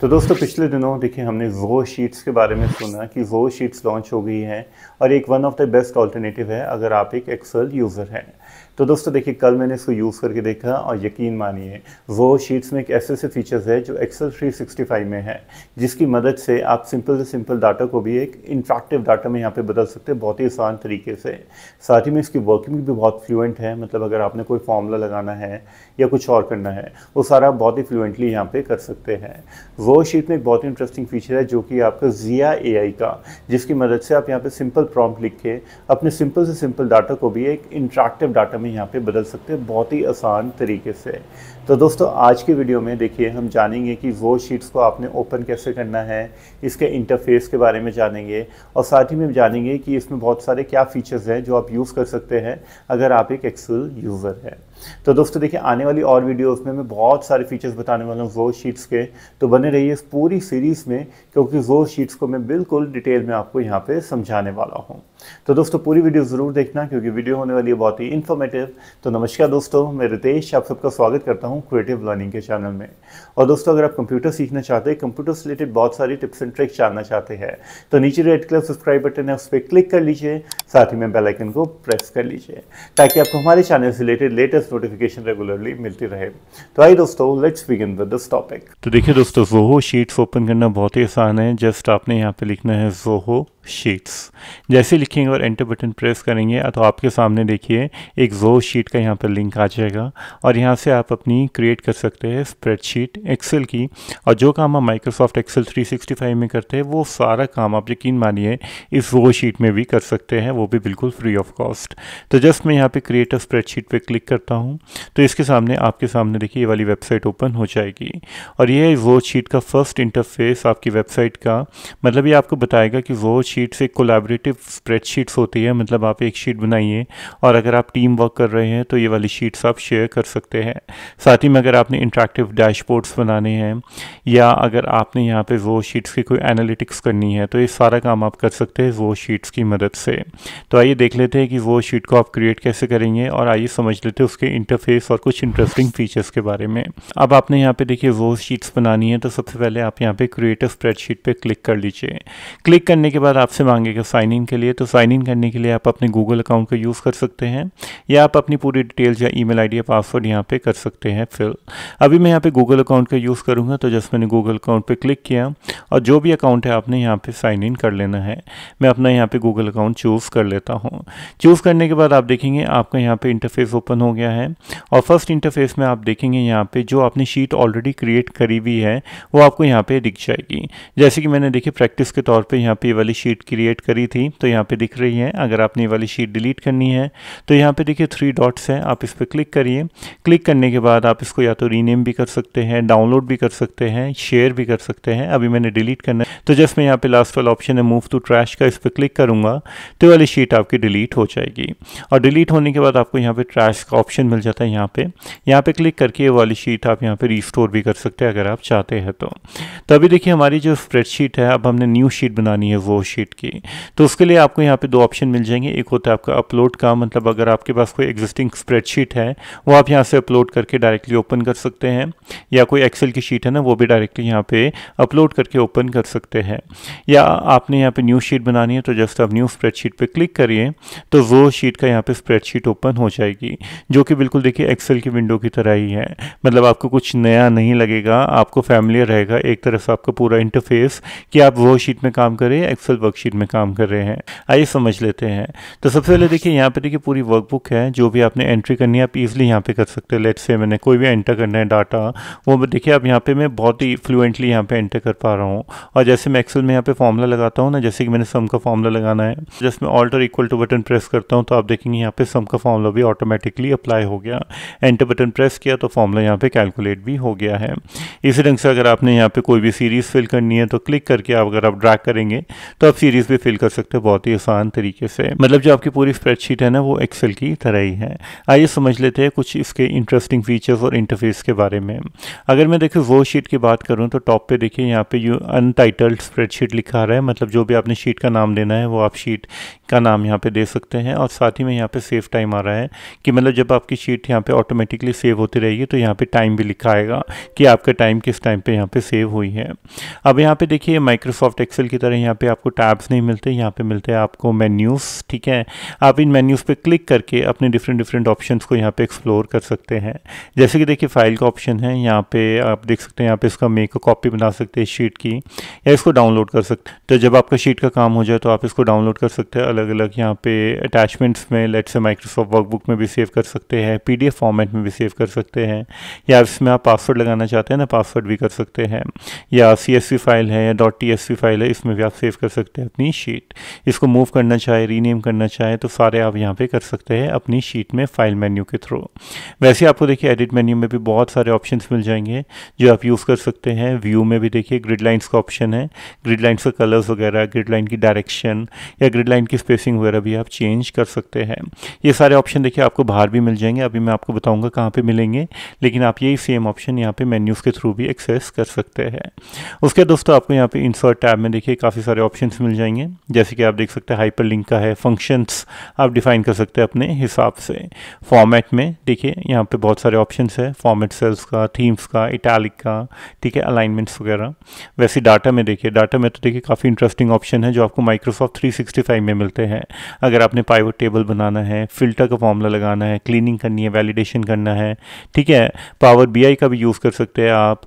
तो दोस्तों पिछले दिनों देखिए हमने वो शीट्स के बारे में सुना कि वो शीट्स लॉन्च हो गई हैं और एक one of the best alternative है अगर आप एक एक्सेल यूज़र हैं तो दोस्तों देखिए कल मैंने इसको यूज़ करके देखा और यकीन मानिए वो शीट्स में एक ऐसे से फीचर्स है जो एक्सेल 365 में है जिसकी मदद से आप सिंपल से सिंपल डाटा को भी एक इंट्रैक्टिव डाटा में यहाँ पे बदल सकते हैं बहुत ही आसान तरीके से साथ ही में इसकी वर्किंग भी बहुत फ्लुएंट है मतलब अगर आपने कोई फॉर्मूला लगाना है या कुछ और करना है वो सारा बहुत ही फ्लुएंटली यहाँ पर कर सकते हैं वो शीट में एक बहुत ही इंटरेस्टिंग फीचर है जो कि आपका जिया ए का जिसकी मदद से आप यहाँ पर सिंपल प्रॉम्प्ट लिख के अपने सिंपल से सिंपल डाटा को भी एक इंट्रैक्टिव डाटा में यहाँ पे बदल सकते हैं बहुत ही आसान तरीके से तो दोस्तों आज के वीडियो में देखिए हम जानेंगे कि वो शीट्स को आपने ओपन कैसे करना है इसके इंटरफेस के बारे में जानेंगे और साथ ही में जानेंगे कि इसमें बहुत सारे क्या फ़ीचर्स हैं जो आप यूज़ कर सकते हैं अगर आप एक एक्सेल यूज़र हैं तो दोस्तों देखिए आने वाली और वीडियोस में मैं बहुत सारे फीचर्स बताने वाला हूँ वो शीट्स के तो बने रहिए इस पूरी सीरीज़ में क्योंकि वो शीट्स को मैं बिल्कुल डिटेल में आपको यहाँ पे समझाने वाला हूँ तो दोस्तों पूरी वीडियो ज़रूर देखना क्योंकि वीडियो होने वाली है बहुत ही इन्फॉर्मेटिव तो नमस्कार दोस्तों मैं रितेश आप सबका स्वागत करता हूँ क्रिएटिव लर्निंग के चैनल में और दोस्तों अगर आप कंप्यूटर सीखना चाहते हैं कंप्यूटर से रिलेटेड बहुत सारी टिप्स एंड ट्रिक्स जानना चाहते हैं तो नीचे रेड कलर सब्सक्राइब बटन है उस पर क्लिक कर लीजिए साथ ही में बेलाइकन को प्रेस कर लीजिए ताकि आपको हमारे चैनल से रिलेटेड लेटेस्ट नोटिफिकेशन रेगुलरली मिलती रहे तो आई दोस्तों let's begin with this topic तो देखिए दोस्तों जोहो शीट्स ओपन करना बहुत ही आसान है जस्ट आपने यहाँ पे लिखना है जोहो शीट्स जैसे लिखेंगे और एंटर बटन प्रेस करेंगे तो आपके सामने देखिए एक जो शीट का यहाँ पर लिंक आ जाएगा और यहाँ से आप अपनी क्रिएट कर सकते हैं स्प्रेडशीट एक्सेल की और जो काम आप माइक्रोसॉफ्ट एक्सेल 365 में करते हैं वो सारा काम आप यकीन मानिए इस वो शीट में भी कर सकते हैं वो भी बिल्कुल फ्री ऑफ कॉस्ट तो जस्ट मैं यहाँ पर क्रिएट अ स्प्रेडशीट पे क्लिक करता हूँ तो इसके सामने आपके सामने देखिए ये वाली वेबसाइट ओपन हो जाएगी और यह वो शीट का फर्स्ट इंटरफेस आपकी वेबसाइट का मतलब ये आपको बताएगा कि वो शीट शीट्स एक कोलाबरेटिव स्प्रेडशीट्स होती है मतलब आप एक शीट बनाइए और अगर आप टीम वर्क कर रहे हैं तो ये वाली शीट्स आप शेयर कर सकते हैं साथ ही में अगर आपने इंट्रैक्टिव डैशबोर्ड्स बनाने हैं या अगर आपने यहाँ पे वो शीट्स की कोई एनालिटिक्स करनी है तो ये सारा काम आप कर सकते हैं वो शीट्स की मदद से तो आइए देख लेते हैं कि वो शीट को आप क्रिएट कैसे करेंगे और आइए समझ लेते हैं उसके इंटरफेस और कुछ इंटरेस्टिंग फीचर्स के बारे में अब आपने यहाँ पे देखिए वो शीट्स बनानी है तो सबसे पहले आप यहाँ पे क्रिएटिव स्प्रेडशीट पे क्लिक कर लीजिए क्लिक करने के बाद आप से मांगेगा साइन इन के लिए तो साइन इन करने के लिए आप अपने गूगल अकाउंट का यूज़ कर सकते हैं या आप अपनी पूरी डिटेल्स या ईमेल आईडी या पासवर्ड यहाँ पे कर सकते हैं फिर अभी मैं यहाँ पे गूगल अकाउंट का यूज़ करूँगा तो जस्ट मैंने गूगल अकाउंट पर क्लिक किया और जो भी अकाउंट है आपने यहाँ पर साइन इन कर लेना है मैं अपना यहाँ पर गूगल अकाउंट चूज़ कर लेता हूँ चूज़ करने के बाद आप देखेंगे आपका यहाँ पर इंटरफेस ओपन हो गया है और फर्स्ट इंटरफेस में आप देखेंगे यहाँ पर जो आपने शीट ऑलरेडी क्रिएट करी हुई है वो आपको यहाँ पर दिख जाएगी जैसे कि मैंने देखिए प्रैक्टिस के तौर पर यहाँ पर वाली शीट क्रिएट करी थी तो यहाँ पे दिख रही है अगर आपने ये वाली शीट डिलीट करनी है तो यहाँ पे देखिए थ्री डॉट्स हैं आप इस पर क्लिक करिए क्लिक करने के बाद आप इसको या तो रीनेम भी कर सकते हैं डाउनलोड भी कर सकते हैं शेयर भी कर सकते हैं अभी मैंने डिलीट करना है तो जस्ट मैं यहाँ पर लास्ट वाला ऑप्शन है मूव टू ट्रैश का इस पर क्लिक करूँगा तो वाली शीट आपकी डिलीट हो जाएगी और डिलीट होने के बाद आपको यहाँ पर ट्रैश का ऑप्शन मिल जाता है यहाँ पर यहाँ पर क्लिक करके ये वाली शीट आप यहाँ पर रिस्टोर भी कर सकते हैं अगर आप चाहते हैं तो, तो अभी देखिए हमारी जो स्प्रेडशीट है अब हमने न्यू शीट बनानी है वो शीट शीट की तो उसके लिए आपको यहाँ पे दो ऑप्शन मिल जाएंगे एक होता है आपका अपलोड का मतलब अगर आपके पास कोई एग्जिस्टिंग स्प्रेडशीट है वो आप यहाँ से अपलोड करके डायरेक्टली ओपन कर सकते हैं या कोई एक्सेल की शीट है ना वो भी डायरेक्टली यहाँ पे अपलोड करके ओपन कर सकते हैं या आपने यहाँ पे न्यू शीट बनानी है तो जस्ट आप न्यू स्प्रेडशीट पे क्लिक करिए तो वो शीट का यहाँ पे स्प्रेडशीट ओपन हो जाएगी जो कि बिल्कुल देखिए एक्सेल की विंडो की तरह ही है मतलब आपको कुछ नया नहीं लगेगा आपको फैमिलियर रहेगा एक तरफ से आपका पूरा इंटरफेस कि आप वो शीट में काम करें एक्सेल वर्कशीट में काम कर रहे हैं आइए समझ लेते हैं तो सबसे पहले देखिए यहाँ पे देखिए पूरी वर्कबुक है जो भी आपने एंट्री करनी है आप ईजिली यहाँ पे कर सकते हैं लेट से मैंने कोई भी एंटर करना है डाटा वो देखिए आप यहाँ पे मैं बहुत ही फ्लुएंटली यहाँ पे एंटर कर पा रहा हूँ और जैसे मैं एक्सेल में यहाँ पे फॉर्मूला लगाता हूँ ना जैसे कि मैंने सम का फॉर्मूला लगाना है जैसे मैं alt equal to button press करता हूँ तो आप देखेंगे यहाँ पे सम का फॉर्मूला भी ऑटोमेटिकली अप्लाई हो गया एंटर बटन प्रेस किया तो फॉर्मूला यहाँ पे कैलकुलेट भी हो गया है इसी ढंग से अगर आपने यहाँ पे कोई भी सीरीज़ फिल करनी है तो क्लिक करके आप अगर आप ड्रैग करेंगे तो आप सीरीज़ भी फिल कर सकते हो बहुत ही आसान तरीके से मतलब जो आपकी पूरी स्प्रेडशीट है ना वो एक्सेल की तरह ही है आइए समझ लेते हैं कुछ इसके इंटरेस्टिंग फीचर्स और इंटरफेस के बारे में अगर मैं देखिए वो शीट की बात करूँ तो टॉप पे देखिए यहाँ पे यू अनटाइटल्ड स्प्रेडशीट लिखा रहा है मतलब जो भी आपने शीट का नाम देना है वो आप शीट का नाम यहाँ पे दे सकते हैं और साथ ही में यहाँ पे सेव टाइम आ रहा है कि मतलब जब आपकी शीट यहाँ पे ऑटोमेटिकली सेव होती रहेगी तो यहाँ पे टाइम भी लिखा आएगा कि आपका टाइम किस टाइम पे यहाँ पे सेव हुई है अब यहाँ पे देखिए माइक्रोसॉफ्ट एक्सेल की तरह यहाँ पे आपको टाइम टैब्स नहीं मिलते यहाँ पे मिलते हैं आपको मेन्यूज़ ठीक है आप इन मेन्यूज़ पे क्लिक करके अपने डिफरेंट डिफरेंट ऑप्शंस को यहाँ पे एक्सप्लोर कर सकते हैं जैसे कि देखिए फ़ाइल का ऑप्शन है यहाँ पे आप देख सकते हैं यहाँ पे इसका मेक कॉपी बना सकते हैं शीट की या इसको डाउनलोड कर सकते तो जब आपका शीट का काम हो जाए तो आप इसको डाउनलोड कर सकते हैं अलग अलग यहाँ पे अटैचमेंट्स में लेट से माइक्रोसॉफ्ट वर्कबुक में भी सेव कर सकते हैं पी फॉर्मेट में भी सेव कर सकते हैं या इसमें आप पासवर्ड लगाना चाहते हैं ना तो पासवर्ड भी कर सकते हैं या सी फाइल है या डॉट टी फाइल है इसमें भी आप सेव कर सकते हैं सकते हैं अपनी शीट इसको मूव करना चाहे रीनेम करना चाहे तो सारे आप यहाँ पे कर सकते हैं अपनी शीट में फाइल मेन्यू के थ्रू वैसे आपको देखिए एडिट मेन्यू में भी बहुत सारे ऑप्शंस मिल जाएंगे जो आप यूज़ कर सकते हैं व्यू में भी देखिए ग्रिड लाइन्स का ऑप्शन है ग्रिड लाइन्स का कलर्स वगैरह ग्रिड लाइन की डायरेक्शन या ग्रिड लाइन की स्पेसिंग वगैरह भी आप चेंज कर सकते हैं ये सारे ऑप्शन देखिए आपको बाहर भी मिल जाएंगे अभी मैं आपको बताऊँगा कहाँ पर मिलेंगे लेकिन आप यही सेम ऑप्शन यहाँ पर मेन्यूज़ के थ्रू भी एक्सेस कर सकते हैं उसके दोस्तों आपको यहाँ पर इंसर्ट टैब में देखिए काफ़ी सारे ऑप्शन मिल जाएंगे जैसे कि आप देख सकते हैं हाइपर लिंक का है फंक्शंस आप डिफाइन कर सकते हैं अपने हिसाब से फॉर्मेट में देखिए यहाँ पे बहुत सारे ऑप्शंस है फॉर्मेट सेल्स का थीम्स का इटैलिक का ठीक है अलाइनमेंट्स वगैरह वैसे डाटा में देखिए डाटा में तो देखिए काफ़ी इंटरेस्टिंग ऑप्शन है जो आपको माइक्रोसॉफ्ट थ्री में मिलते हैं अगर आपने पाइवर टेबल बनाना है फिल्टर का फॉर्मूला लगाना है क्लीनिंग करनी है वैलिडेशन करना है ठीक है पावर बी का भी यूज़ कर सकते हैं आप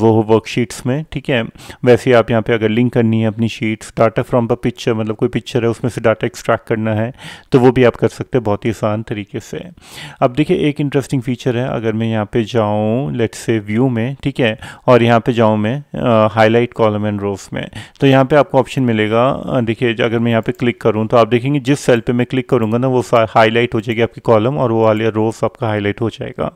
वो वर्कशीट्स में ठीक है वैसे आप यहाँ पर अगर लिंक करनी है अपनी sheets data from a picture मतलब कोई पिक्चर है उसमें से डाटा एक्सट्रैक्ट करना है तो वो भी आप कर सकते हैं बहुत ही आसान तरीके से अब देखिए एक इंटरेस्टिंग फीचर है अगर मैं यहाँ पे जाऊँ लेट से व्यू में ठीक है और यहाँ पे जाऊँ मैं हाईलाइट कॉलम एंड रोव में तो यहाँ पे आपको ऑप्शन मिलेगा देखिए अगर मैं यहाँ पे क्लिक करूँ तो आप देखेंगे जिस सेल पे मैं क्लिक करूँगा ना वो हाईलाइट हो जाएगी आपकी कॉलम और वो वाले रोव आपका हाईलाइट हो जाएगा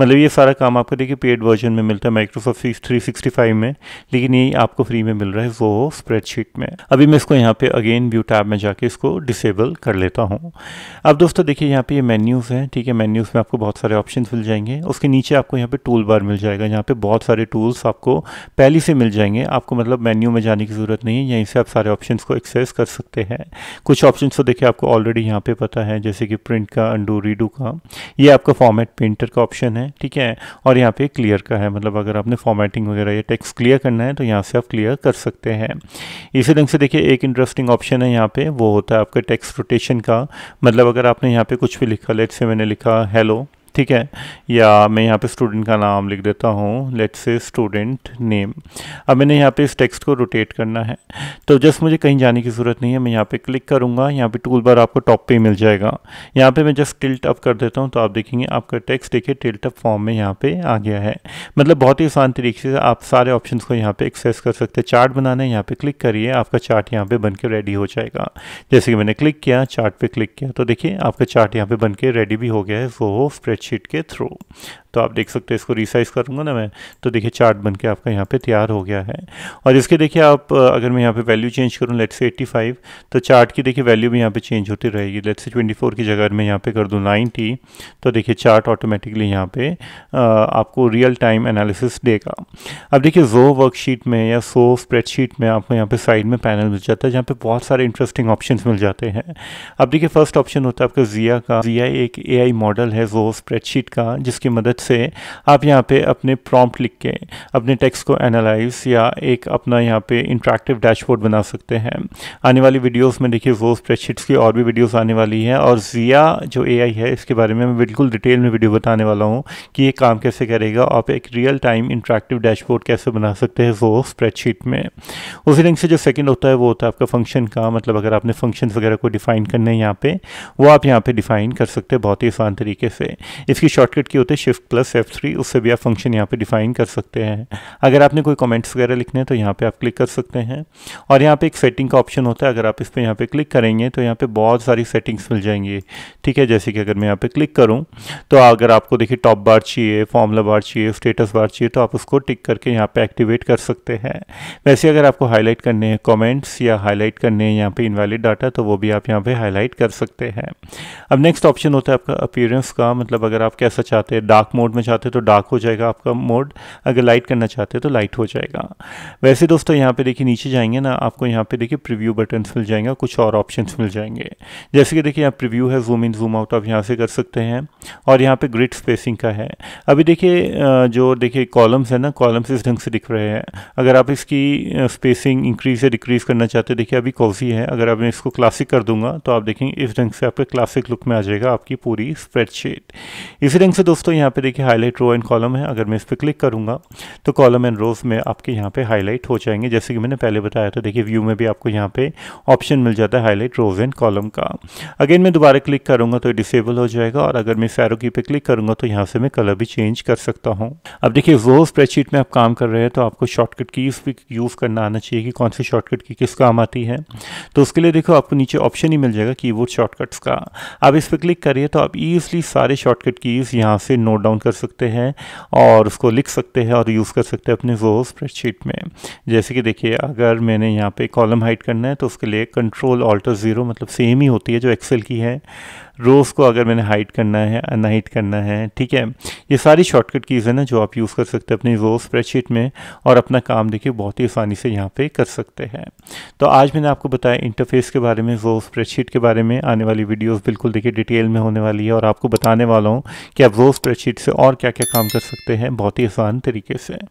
मतलब ये सारा काम आपको देखिए पेड वर्जन में मिलता है माइक्रोसॉफ्ट थ्री में लेकिन ये आपको फ्री में मिल रहा है वो स्प्रेडशीट में में अभी मैं इसको यहाँ पे अगेन व्यू टैब में जाके इसको डिसेबल कर लेता हूँ अब दोस्तों देखिए यहाँ पे ये मेन्यूज़ हैं ठीक है मेन्यूज़ में आपको बहुत सारे ऑप्शन मिल जाएंगे उसके नीचे आपको यहाँ पे टूल बार मिल जाएगा यहाँ पे बहुत सारे टूल्स आपको पहले से मिल जाएंगे आपको मतलब मेन्यू में जाने की ज़रूरत नहीं है यहीं से आप सारे ऑप्शन को एक्सेस कर सकते हैं कुछ ऑप्शन तो देखिए आपको ऑलरेडी यहाँ पर पता है जैसे कि प्रिंट का अंडू रीडू का ये आपका फॉर्मेट प्रिंटर का ऑप्शन है ठीक है और यहाँ पे क्लियर का है मतलब अगर आपने फॉर्मेटिंग वगैरह या टेक्स्ट क्लियर करना है तो यहाँ से आप क्लियर कर सकते हैं इसे ढंग से देखिए एक इंटरेस्टिंग ऑप्शन है यहाँ पे वो होता है आपका टेक्स्ट रोटेशन का मतलब अगर आपने यहाँ पे कुछ भी लिखा लेट से मैंने लिखा हेलो ठीक है या मैं यहाँ पे स्टूडेंट का नाम लिख देता हूँ लेट्स से स्टूडेंट नेम अब मैंने यहाँ पे इस टेक्स्ट को रोटेट करना है तो जस्ट मुझे कहीं जाने की ज़रूरत नहीं है मैं यहाँ पे क्लिक करूँगा यहाँ पे टूल बार आपको टॉप पे मिल जाएगा यहाँ पे मैं जस्ट टिल्ट अप कर देता हूँ तो आप देखेंगे आपका टेक्स्ट देखिए टिल्ट अप फॉर्म में यहाँ पर आ गया है मतलब बहुत ही आसान तरीके से आप सारे ऑप्शन को यहाँ पर एक्सेस कर सकते हैं चार्ट बनाना यहाँ पर क्लिक करिए आपका चार्ट यहाँ पर बन के रेडी हो जाएगा जैसे कि मैंने क्लिक किया चार्ट क्लिक किया तो देखिए आपका चार्ट यहाँ पर बन के रेडी भी हो गया है वो स्प्रेड स्प्रेडशीट के थ्रू तो आप देख सकते हैं इसको रिसाइज करूँगा ना मैं तो देखिए चार्ट बन के आपका यहाँ पे तैयार हो गया है और इसके देखिए आप अगर मैं यहाँ पे वैल्यू चेंज करूँ लेट से 85 तो चार्ट की देखिए वैल्यू भी यहाँ पे चेंज होती रहेगी लेट से 24 की जगह मैं यहाँ पे कर दूँ 90 तो देखिए चार्ट ऑटोमेटिकली यहाँ पे आपको रियल टाइम एनालिसिस देगा अब देखिए जो वर्कशीट में या सो स्प्रेडशीट में आपको यहाँ पर साइड में पैनल मिल जाता है जहाँ पर बहुत सारे इंटरेस्टिंग ऑप्शन मिल जाते हैं अब देखिए फर्स्ट ऑप्शन होता है आपका जिया का जिया एक ए मॉडल है जो स्प्रेड स्प्रेडशीट का जिसकी मदद से आप यहाँ पे अपने प्रॉम्प्ट लिख के अपने टेक्स्ट को एनालाइज या एक अपना यहाँ पे इंट्रैक्टिव डैशबोर्ड बना सकते हैं आने वाली वीडियोस में देखिए वो स्प्रेडशीट्स की और भी वीडियोस आने वाली हैं और जिया जो ए है इसके बारे में मैं बिल्कुल डिटेल में वीडियो बताने वाला हूँ कि ये काम कैसे करेगा आप एक रियल टाइम इंटरेक्टिव डैशबोर्ड कैसे बना सकते हैं वो स्प्रेडशीट में उसी लिंक से जो सेकेंड होता है वो होता है आपका फंक्शन का मतलब अगर आपने फंक्शन वगैरह को डिफाइन करना है यहाँ पर वो आप यहाँ पर डिफाइन कर सकते हैं बहुत ही आसान तरीके से इसकी शॉर्टकट की होती है शिफ्ट प्लस एफ थ्री उससे भी आप फंक्शन यहाँ पे डिफाइन कर सकते हैं अगर आपने कोई कमेंट्स वगैरह लिखने हैं तो यहाँ पे आप क्लिक कर सकते हैं और यहाँ पे एक सेटिंग का ऑप्शन होता है अगर आप इस पर यहाँ पे क्लिक करेंगे तो यहाँ पे बहुत सारी सेटिंग्स मिल जाएंगी ठीक है जैसे कि अगर मैं यहाँ पे क्लिक करूँ तो अगर आपको देखिए टॉप बार चाहिए फॉर्मला बार चाहिए स्टेटस बार चाहिए तो आप उसको टिक करके यहाँ पर एक्टिवेट कर सकते हैं वैसे अगर आपको हाईलाइट करने हैं कॉमेंट्स या हाईलाइट करने हैं यहाँ पर इनवैलिड डाटा तो वो भी आप यहाँ पर हाईलाइट कर सकते हैं अब नेक्स्ट ऑप्शन होता है आपका अपीयरेंस का मतलब अगर अगर आप कैसा चाहते हैं डार्क मोड में चाहते हैं तो डार्क हो जाएगा आपका मोड अगर लाइट करना चाहते हैं तो लाइट हो जाएगा वैसे दोस्तों यहाँ पे देखिए नीचे जाएंगे ना आपको यहाँ पे देखिए प्रीव्यू बटन्स मिल जाएंगे कुछ और ऑप्शंस मिल जाएंगे जैसे कि देखिए यहाँ प्रिव्यू है जूम इन जूम आउट आप यहाँ से कर सकते हैं और यहाँ पर ग्रिड स्पेसिंग का है अभी देखिए जो देखिए कॉलम्स है ना कॉलम्स इस ढंग से दिख रहे हैं अगर आप इसकी स्पेसिंग इंक्रीज या डिक्रीज करना चाहते हैं देखिए अभी कॉजी है अगर अब मैं इसको क्लासिक कर दूंगा तो आप देखेंगे इस ढंग से आपके क्लासिक लुक में आ जाएगा आपकी पूरी स्प्रेडशीट इसी रंग से दोस्तों यहाँ पे देखिए हाईलाइट रो एंड कॉलम है अगर मैं इस पर क्लिक करूँगा तो कॉलम एंड रोज में आपके यहाँ पे हाईलाइट हो जाएंगे जैसे कि मैंने पहले बताया था देखिए व्यू में भी आपको यहाँ पे ऑप्शन मिल जाता है हाईलाइट रोज एंड कॉलम का अगेन मैं दोबारा क्लिक करूँगा तो डिसेबल हो जाएगा और अगर मैं सैरो की पे क्लिक करूँगा तो यहाँ से मैं कलर भी चेंज कर सकता हूँ अब देखिए वो स्प्रेडशीट में आप काम कर रहे हैं तो आपको शॉर्टकट की भी यूज़ करना आना चाहिए कि कौन सी शॉर्टकट की किस काम आती है तो उसके लिए देखो आपको नीचे ऑप्शन ही मिल जाएगा कीबोर्ड शॉर्टकट्स का आप इस पर क्लिक करिए तो आप ईजिली सारे शॉर्टकट शॉर्टकट कीज़ यहाँ से नोट डाउन कर सकते हैं और उसको लिख सकते हैं और यूज़ कर सकते हैं अपने जो स्प्रेडशीट में जैसे कि देखिए अगर मैंने यहाँ पे कॉलम हाइट करना है तो उसके लिए कंट्रोल ऑल्टर ज़ीरो मतलब सेम ही होती है जो एक्सेल की है रोज़ को अगर मैंने हाइट करना है अनहाइट करना है ठीक है ये सारी शॉर्टकट कीज़ हैं ना जो आप यूज़ कर सकते हैं अपनी रोज़ स्प्रेडशीट में और अपना काम देखिए बहुत ही आसानी से यहाँ पे कर सकते हैं तो आज मैंने आपको बताया इंटरफेस के बारे में रोज़ स्प्रेडशीट के बारे में आने वाली वीडियोज़ बिल्कुल देखिए डिटेल में होने वाली है और आपको बताने वाला हूँ कि आप रोज़ स्प्रेडशीट से और क्या क्या काम कर सकते हैं बहुत ही आसान तरीके से